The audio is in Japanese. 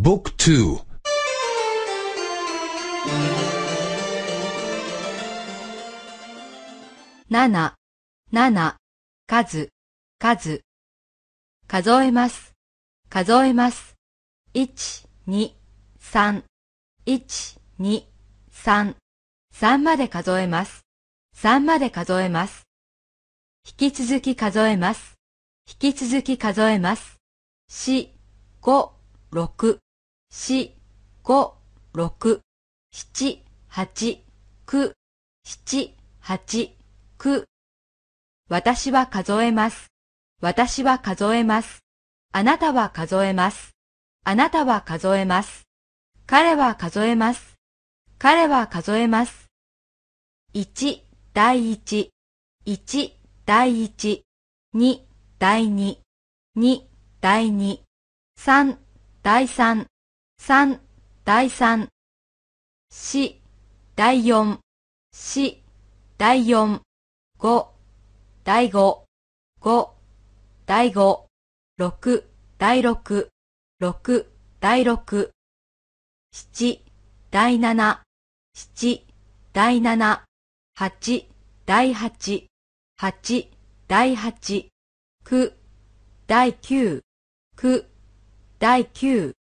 Book 2七、七、数、数。数えます。数えます。一、二、三。一、二、三。三まで数えます。三まで数えます。引き続き数えます。引き続き数えます。四、五、六。四、五、六、七、八、九、七、八、九。私は数えます。私は数えます。あなたは数えます。あなたは数えます。彼は数えます。彼は数えます。1第1、1第1、2第2、2第2、3第3。三、第三。四、第四。四、第四。五、第五。五、第五。六、第六。六、第六。七、第七。七、第七。八、第八。八、第八。九、第九。九、第九。